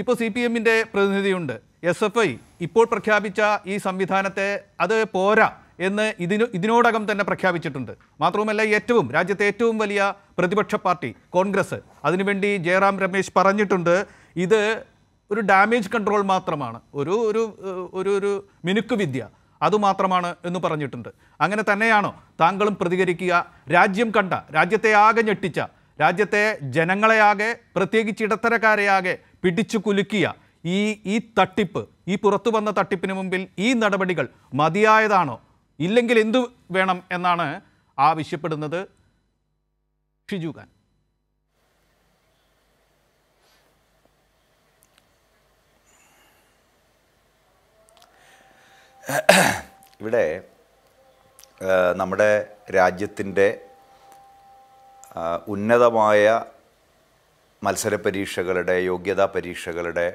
ഇപ്പോൾ C P എമ്മിൻ്റെ പ്രതിനിധിയുണ്ട് S F I ഇപ്പോൾ പ്രഖ്യാപിച്ച ഈ സംവിധാനത്തെ അത് പോരാ എന്ന് ഇതിന് ഇതിനോടകം തന്നെ പ്രഖ്യാപിച്ചിട്ടുണ്ട് മാത്രവുമല്ല ഏറ്റവും രാജ്യത്തെ ഏറ്റവും വലിയ പ്രതിപക്ഷ പാർട്ടി കോൺഗ്രസ് അതിനുവേണ്ടി ജയറാം രമേശ് പറഞ്ഞിട്ടുണ്ട് ഇത് ഒരു ഡാമേജ് കൺട്രോൾ മാത്രമാണ് ഒരു ഒരു ഒരു ഒരു മിനുക്കുവിദ്യ അതുമാത്രമാണ് എന്ന് പറഞ്ഞിട്ടുണ്ട് അങ്ങനെ തന്നെയാണോ താങ്കളും പ്രതികരിക്കുക രാജ്യം കണ്ട രാജ്യത്തെ ആകെ ഞെട്ടിച്ച രാജ്യത്തെ ജനങ്ങളെയാകെ പ്രത്യേകിച്ച് ഇടത്തരക്കാരെയാകെ പിടിച്ചു കുലുക്കിയ ഈ ഈ തട്ടിപ്പ് ഈ പുറത്തു വന്ന തട്ടിപ്പിന് മുമ്പിൽ ഈ നടപടികൾ മതിയായതാണോ ഇല്ലെങ്കിൽ എന്തു വേണം എന്നാണ് ആവശ്യപ്പെടുന്നത് ഷിജു ഖാൻ ഇവിടെ നമ്മുടെ രാജ്യത്തിൻ്റെ ഉന്നതമായ മത്സര പരീക്ഷകളുടെ യോഗ്യതാ പരീക്ഷകളുടെ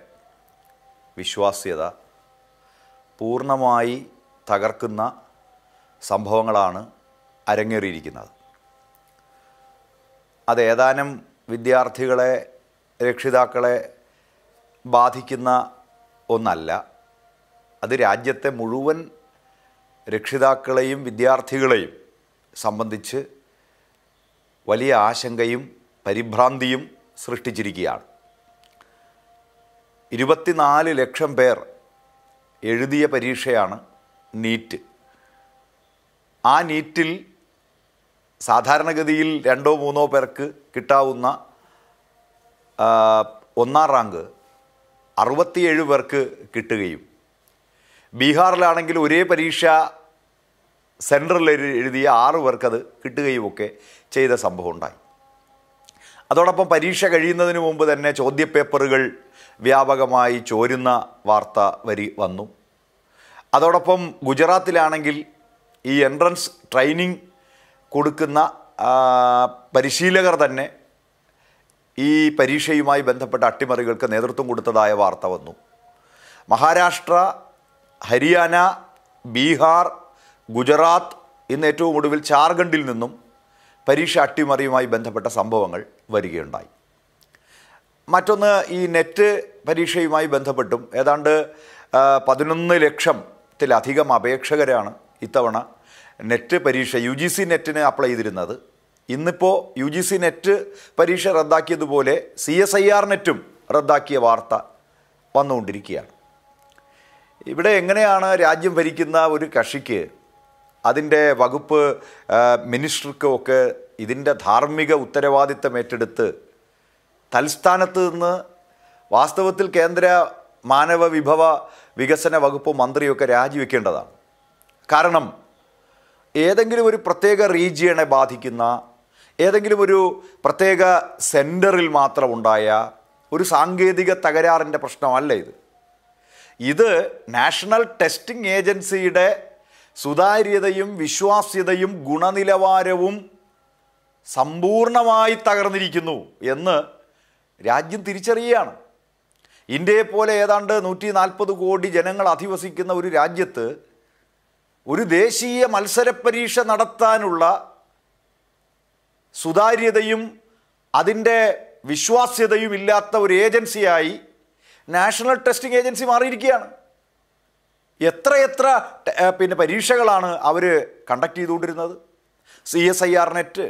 വിശ്വാസ്യത പൂർണ്ണമായി തകർക്കുന്ന സംഭവങ്ങളാണ് അരങ്ങേറിയിരിക്കുന്നത് അത് ഏതാനും വിദ്യാർത്ഥികളെ രക്ഷിതാക്കളെ ബാധിക്കുന്ന ഒന്നല്ല അത് രാജ്യത്തെ മുഴുവൻ രക്ഷിതാക്കളെയും വിദ്യാർത്ഥികളെയും സംബന്ധിച്ച് വലിയ ആശങ്കയും പരിഭ്രാന്തിയും സൃഷ്ടിച്ചിരിക്കുകയാണ് ഇരുപത്തിനാല് ലക്ഷം പേർ എഴുതിയ പരീക്ഷയാണ് നീറ്റ് ആ നീറ്റിൽ സാധാരണഗതിയിൽ രണ്ടോ മൂന്നോ പേർക്ക് കിട്ടാവുന്ന ഒന്നാം റാങ്ക് അറുപത്തിയേഴ് പേർക്ക് കിട്ടുകയും ബീഹാറിലാണെങ്കിൽ ഒരേ പരീക്ഷ സെൻട്രലിൽ എഴുതിയ ആറ് പേർക്കത് കിട്ടുകയുമൊക്കെ ചെയ്ത സംഭവം ഉണ്ടായി അതോടൊപ്പം പരീക്ഷ കഴിയുന്നതിന് മുമ്പ് തന്നെ ചോദ്യപേപ്പറുകൾ വ്യാപകമായി ചോരുന്ന വാർത്ത വരി വന്നു അതോടൊപ്പം ഗുജറാത്തിലാണെങ്കിൽ ഈ എൻട്രൻസ് ട്രെയിനിങ് കൊടുക്കുന്ന പരിശീലകർ തന്നെ ഈ പരീക്ഷയുമായി ബന്ധപ്പെട്ട അട്ടിമറികൾക്ക് നേതൃത്വം കൊടുത്തതായ വാർത്ത വന്നു മഹാരാഷ്ട്ര ഹരിയാന ബീഹാർ ഗുജറാത്ത് ഇന്ന് ഏറ്റവും ഒടുവിൽ ഝാർഖണ്ഡിൽ നിന്നും പരീക്ഷ അട്ടിമറിയുമായി ബന്ധപ്പെട്ട സംഭവങ്ങൾ വരികയുണ്ടായി മറ്റൊന്ന് ഈ നെറ്റ് പരീക്ഷയുമായി ബന്ധപ്പെട്ടും ഏതാണ്ട് പതിനൊന്ന് ലക്ഷത്തിലധികം അപേക്ഷകരാണ് ഇത്തവണ നെറ്റ് പരീക്ഷ യു ജി സി നെറ്റിന് അപ്ലൈ ചെയ്തിരുന്നത് ഇന്നിപ്പോൾ യു ജി സി നെറ്റ് പരീക്ഷ റദ്ദാക്കിയതുപോലെ സി എസ് ഐ ആർ നെറ്റും റദ്ദാക്കിയ വാർത്ത വന്നുകൊണ്ടിരിക്കുകയാണ് ഇവിടെ എങ്ങനെയാണ് രാജ്യം ഭരിക്കുന്ന ഒരു കക്ഷിക്ക് അതിൻ്റെ വകുപ്പ് മിനിസ്റ്റർക്കും ഒക്കെ ഇതിൻ്റെ ധാർമ്മിക ഉത്തരവാദിത്തം ഏറ്റെടുത്ത് തൽസ്ഥാനത്ത് നിന്ന് വാസ്തവത്തിൽ കേന്ദ്ര മാനവ വിഭവ വികസന വകുപ്പ് മന്ത്രിയൊക്കെ രാജിവെക്കേണ്ടതാണ് കാരണം ഏതെങ്കിലും ഒരു പ്രത്യേക റീജിയണെ ബാധിക്കുന്ന ഏതെങ്കിലും ഒരു പ്രത്യേക സെൻറ്ററിൽ മാത്രമുണ്ടായ ഒരു സാങ്കേതിക തകരാറിൻ്റെ പ്രശ്നമല്ല ഇത് ഇത് നാഷണൽ ടെസ്റ്റിംഗ് ഏജൻസിയുടെ സുതാര്യതയും വിശ്വാസ്യതയും ഗുണനിലവാരവും സമ്പൂർണമായി തകർന്നിരിക്കുന്നു എന്ന് രാജ്യം തിരിച്ചറിയുകയാണ് ഇന്ത്യയെ പോലെ ഏതാണ്ട് നൂറ്റി നാൽപ്പത് കോടി ജനങ്ങൾ അധിവസിക്കുന്ന ഒരു രാജ്യത്ത് ഒരു ദേശീയ പരീക്ഷ നടത്താനുള്ള സുതാര്യതയും അതിൻ്റെ വിശ്വാസ്യതയും ഇല്ലാത്ത ഒരു ഏജൻസിയായി നാഷണൽ ടെസ്റ്റിംഗ് ഏജൻസി മാറിയിരിക്കുകയാണ് എത്രയെത്ര പിന്നെ പരീക്ഷകളാണ് അവർ കണ്ടക്ട് ചെയ്തുകൊണ്ടിരുന്നത് C S I R net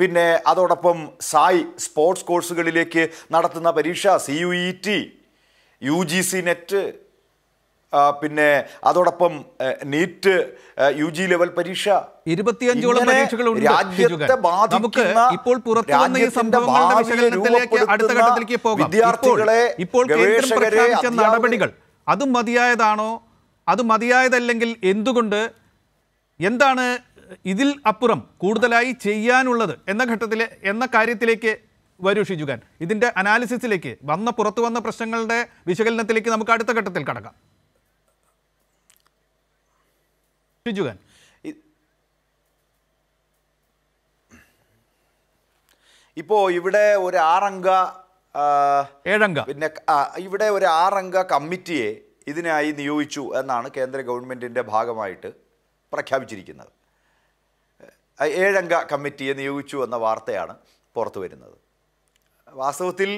പിന്നെ അതോടൊപ്പം സായി സ്പോർട്സ് കോഴ്സുകളിലേക്ക് നടത്തുന്ന പരീക്ഷ C U E T U G C net പിന്നെ അതോടൊപ്പം നീറ്റ് യു ജി ലെവൽ പരീക്ഷ രാജ്യത്തെ ബാധിക്കുന്ന ഇപ്പോൾ പുറത്തുവന്ന ഈ സംഭവങ്ങളുടെ വിശകലനത്തിലേക്ക് അടുത്ത ഘട്ടത്തിലേക്ക് വിദ്യാർത്ഥികളെ ഇപ്പോൾ നടപടികൾ അതും മതിയായതാണോ അത് മതിയായതല്ലെങ്കിൽ എന്തുകൊണ്ട് എന്താണ് ഇതിൽ അപ്പുറം കൂടുതലായി ചെയ്യാനുള്ളത് എന്ന ഘട്ടത്തിലെ എന്ന കാര്യത്തിലേക്ക് വരൂ ഷിജുഖാൻ ഇതിൻ്റെ അനാലിസിസിലേക്ക് വന്ന പുറത്തു വന്ന പ്രശ്നങ്ങളുടെ വിശകലനത്തിലേക്ക് നമുക്ക് അടുത്ത ഘട്ടത്തിൽ കടക്കാം ഷിജുഖാൻ ഇപ്പോൾ ഇവിടെ ഒരു ആറംഗ ഏഴംഗ പിന്നെ ഇവിടെ ഒരു ആറംഗ കമ്മിറ്റിയെ ഇതിനായി നിയോഗിച്ചു എന്നാണ് കേന്ദ്ര ഗവൺമെൻറ്റിൻ്റെ ഭാഗമായിട്ട് പ്രഖ്യാപിച്ചിരിക്കുന്നത് ഏഴംഗ കമ്മിറ്റിയെ നിയോഗിച്ചു എന്ന വാർത്തയാണ് പുറത്തു വരുന്നത് വാസ്തവത്തിൽ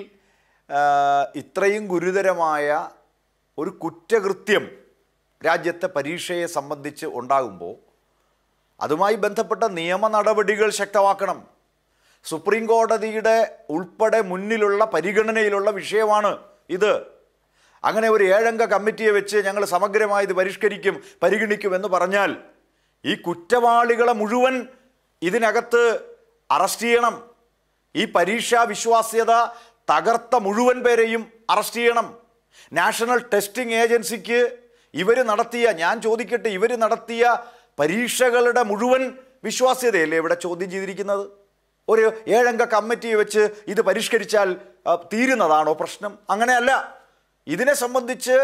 ഇത്രയും ഗുരുതരമായ ഒരു കുറ്റകൃത്യം രാജ്യത്തെ പരീക്ഷയെ സംബന്ധിച്ച് ഉണ്ടാകുമ്പോൾ അതുമായി ബന്ധപ്പെട്ട നിയമ നടപടികൾ ശക്തമാക്കണം സുപ്രീം കോടതിയുടെ ഉൾപ്പെടെ മുന്നിലുള്ള പരിഗണനയിലുള്ള വിഷയമാണ് ഇത് അങ്ങനെ ഒരു ഏഴംഗ കമ്മിറ്റിയെ വെച്ച് ഞങ്ങൾ സമഗ്രമായി ഇത് പരിഷ്കരിക്കും പരിഗണിക്കുമെന്ന് പറഞ്ഞാൽ ഈ കുറ്റവാളികളെ മുഴുവൻ ഇതിനകത്ത് അറസ്റ്റ് ചെയ്യണം ഈ പരീക്ഷാ വിശ്വാസ്യത തകർത്ത മുഴുവൻ പേരെയും അറസ്റ്റ് ചെയ്യണം നാഷണൽ ടെസ്റ്റിംഗ് ഏജൻസിക്ക് ഇവർ നടത്തിയ ഞാൻ ചോദിക്കട്ടെ ഇവർ നടത്തിയ പരീക്ഷകളുടെ മുഴുവൻ വിശ്വാസ്യതയല്ലേ ഇവിടെ ചോദ്യം ചെയ്തിരിക്കുന്നത് ഒരു ഏഴംഗ കമ്മിറ്റി വെച്ച് ഇത് പരിഷ്കരിച്ചാൽ തീരുന്നതാണോ പ്രശ്നം അങ്ങനെയല്ല ഇതിനെ സംബന്ധിച്ച്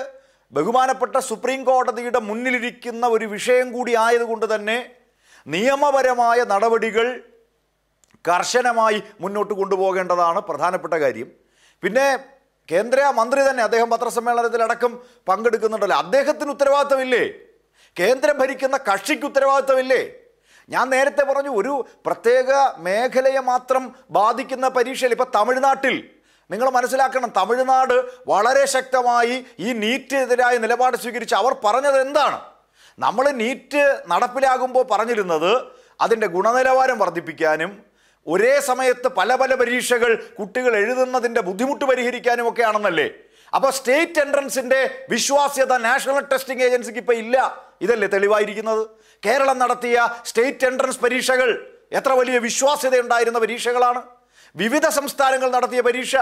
ബഹുമാനപ്പെട്ട സുപ്രീം കോടതിയുടെ മുന്നിലിരിക്കുന്ന ഒരു വിഷയം കൂടി ആയതുകൊണ്ട് തന്നെ നിയമപരമായ നടപടികൾ കർശനമായി മുന്നോട്ട് കൊണ്ടുപോകേണ്ടതാണ് പ്രധാനപ്പെട്ട കാര്യം പിന്നെ കേന്ദ്ര മന്ത്രി തന്നെ അദ്ദേഹം പത്രസമ്മേളനത്തിലടക്കം പങ്കെടുക്കുന്നുണ്ടല്ലോ അദ്ദേഹത്തിന് ഉത്തരവാദിത്തമില്ലേ കേന്ദ്രം ഭരിക്കുന്ന കക്ഷിക്ക് ഉത്തരവാദിത്തമില്ലേ ഞാൻ നേരത്തെ പറഞ്ഞു ഒരു പ്രത്യേക മേഖലയെ മാത്രം ബാധിക്കുന്ന പരീക്ഷയിൽ ഇപ്പോൾ തമിഴ്നാട്ടിൽ നിങ്ങൾ മനസ്സിലാക്കണം തമിഴ്നാട് വളരെ ശക്തമായി ഈ നീറ്റിനെതിരായ നിലപാട് സ്വീകരിച്ച് അവർ പറഞ്ഞത് എന്താണ് നമ്മൾ നീറ്റ് നടപ്പിലാകുമ്പോൾ പറഞ്ഞിരുന്നത് അതിൻ്റെ ഗുണനിലവാരം വർദ്ധിപ്പിക്കാനും ഒരേ സമയത്ത് പല പല പരീക്ഷകൾ കുട്ടികൾ എഴുതുന്നതിൻ്റെ ബുദ്ധിമുട്ട് പരിഹരിക്കാനും ഒക്കെ ആണെന്നല്ലേ അപ്പോൾ സ്റ്റേറ്റ് എൻട്രൻസിൻ്റെ വിശ്വാസ്യത നാഷണൽ ടെസ്റ്റിംഗ് ഏജൻസിക്ക് ഇപ്പോൾ ഇല്ല ഇതല്ലേ തെളിവായിരിക്കുന്നത് കേരളം നടത്തിയ സ്റ്റേറ്റ് എൻട്രൻസ് പരീക്ഷകൾ എത്ര വലിയ വിശ്വാസ്യത ഉണ്ടായിരുന്ന പരീക്ഷകളാണ് വിവിധ സംസ്ഥാനങ്ങൾ നടത്തിയ പരീക്ഷ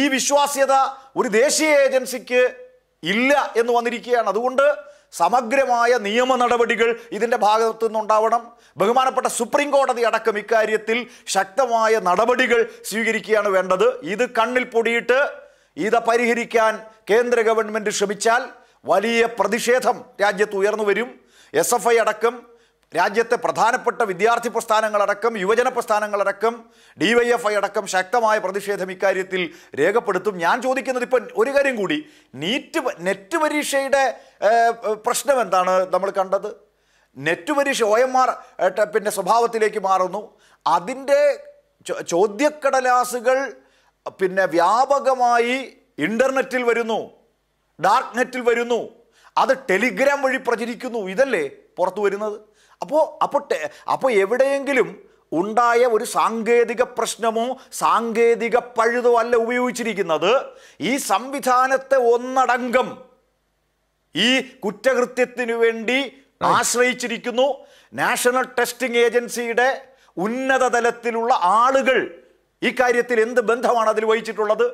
ഈ വിശ്വാസ്യത ഒരു ദേശീയ ഏജൻസിക്ക് ഇല്ല എന്ന് വന്നിരിക്കുകയാണ് അതുകൊണ്ട് സമഗ്രമായ നിയമ നടപടികൾ ഇതിൻ്റെ ഭാഗത്തു നിന്നുണ്ടാവണം ബഹുമാനപ്പെട്ട സുപ്രീം കോടതി അടക്കം ഇക്കാര്യത്തിൽ ശക്തമായ നടപടികൾ സ്വീകരിക്കുകയാണ് വേണ്ടത് ഇത് കണ്ണിൽ പൊടിയിട്ട് ഇത് പരിഹരിക്കാൻ കേന്ദ്ര ഗവൺമെൻറ് ശ്രമിച്ചാൽ വലിയ പ്രതിഷേധം രാജ്യത്ത് ഉയർന്നു വരും എസ് എഫ് ഐ അടക്കം രാജ്യത്തെ പ്രധാനപ്പെട്ട വിദ്യാർത്ഥി പ്രസ്ഥാനങ്ങളടക്കം യുവജന പ്രസ്ഥാനങ്ങളടക്കം ഡി വൈ എഫ് ഐ അടക്കം ശക്തമായ പ്രതിഷേധം ഇക്കാര്യത്തിൽ രേഖപ്പെടുത്തും ഞാൻ ചോദിക്കുന്നത് ഇപ്പം ഒരു കാര്യം കൂടി നീറ്റ് നെറ്റ് പരീക്ഷയുടെ പ്രശ്നം എന്താണ് നമ്മൾ കണ്ടത് നെറ്റ് പരീക്ഷ ഒ എം ആർ പിന്നെ സ്വഭാവത്തിലേക്ക് മാറുന്നു അതിൻ്റെ ചോദ്യക്കടലാസുകൾ പിന്നെ വ്യാപകമായി ഇൻ്റർനെറ്റിൽ വരുന്നു ഡാർക്ക് നെറ്റിൽ വരുന്നു അത് ടെലിഗ്രാം വഴി പ്രചരിക്കുന്നു ഇതല്ലേ പുറത്തു വരുന്നത് അപ്പോൾ അപ്പോൾ അപ്പോൾ എവിടെയെങ്കിലും ഉണ്ടായ ഒരു സാങ്കേതിക പ്രശ്നമോ സാങ്കേതിക പഴുതോ അല്ല ഉപയോഗിച്ചിരിക്കുന്നത് ഈ സംവിധാനത്തെ ഒന്നടങ്കം ഈ കുറ്റകൃത്യത്തിനു വേണ്ടി ആശ്രയിച്ചിരിക്കുന്നു നാഷണൽ ടെസ്റ്റിംഗ് ഏജൻസിയുടെ ഉന്നത തലത്തിലുള്ള ആളുകൾ ഈ കാര്യത്തിൽ എന്ത് ബന്ധമാണ് അതിൽ വഹിച്ചിട്ടുള്ളത്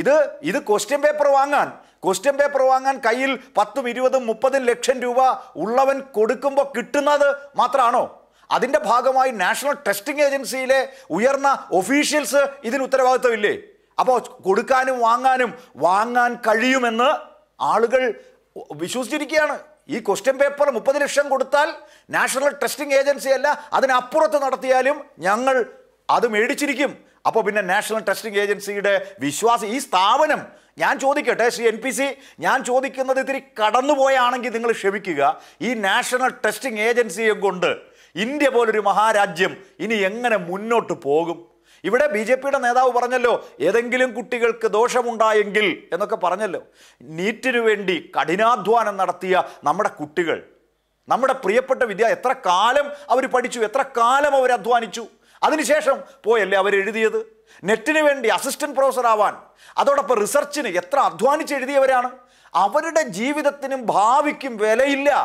ഇത് ഇത് ക്വസ്റ്റ്യൻ പേപ്പർ വാങ്ങാൻ ക്വസ്റ്റ്യൻ പേപ്പർ വാങ്ങാൻ കയ്യിൽ പത്തും ഇരുപതും മുപ്പതും ലക്ഷം രൂപ ഉള്ളവൻ കൊടുക്കുമ്പോൾ കിട്ടുന്നത് മാത്രമാണോ അതിൻ്റെ ഭാഗമായി നാഷണൽ ടെസ്റ്റിംഗ് ഏജൻസിയിലെ ഉയർന്ന ഒഫീഷ്യൽസ് ഇതിന് ഉത്തരവാദിത്വമില്ലേ അപ്പോൾ കൊടുക്കാനും വാങ്ങാനും വാങ്ങാൻ കഴിയുമെന്ന് ആളുകൾ വിശ്വസിച്ചിരിക്കുകയാണ് ഈ ക്വസ്റ്റ്യൻ പേപ്പർ മുപ്പത് ലക്ഷം കൊടുത്താൽ നാഷണൽ ടെസ്റ്റിംഗ് ഏജൻസി അല്ല അതിനപ്പുറത്ത് നടത്തിയാലും ഞങ്ങൾ അത് മേടിച്ചിരിക്കും അപ്പോൾ പിന്നെ നാഷണൽ ടെസ്റ്റിംഗ് ഏജൻസിയുടെ വിശ്വാസം ഈ സ്ഥാപനം ഞാൻ ചോദിക്കട്ടെ ശ്രീ എൻ പി സി ഞാൻ ചോദിക്കുന്നത് ഇത്തിരി കടന്നുപോയാണെങ്കിൽ നിങ്ങൾ ക്ഷമിക്കുക ഈ നാഷണൽ ടെസ്റ്റിംഗ് ഏജൻസിയെ കൊണ്ട് ഇന്ത്യ പോലൊരു മഹാരാജ്യം ഇനി എങ്ങനെ മുന്നോട്ട് പോകും ഇവിടെ ബി ജെ പിയുടെ നേതാവ് പറഞ്ഞല്ലോ ഏതെങ്കിലും കുട്ടികൾക്ക് ദോഷമുണ്ടായെങ്കിൽ എന്നൊക്കെ പറഞ്ഞല്ലോ നീറ്റിനു വേണ്ടി കഠിനാധ്വാനം നടത്തിയ നമ്മുടെ കുട്ടികൾ നമ്മുടെ പ്രിയപ്പെട്ട വിദ്യ എത്ര കാലം അവർ പഠിച്ചു എത്ര കാലം അവർ അധ്വാനിച്ചു അതിനുശേഷം പോയല്ലേ അവരെഴുതിയത് നെറ്റിന് വേണ്ടി അസിസ്റ്റന്റ് പ്രൊഫസർ ആവാൻ അതോടൊപ്പം റിസർച്ചിന് എത്ര അധ്വാനിച്ച് എഴുതിയവരാണ് അവരുടെ ജീവിതത്തിനും ഭാവിക്കും വിലയില്ല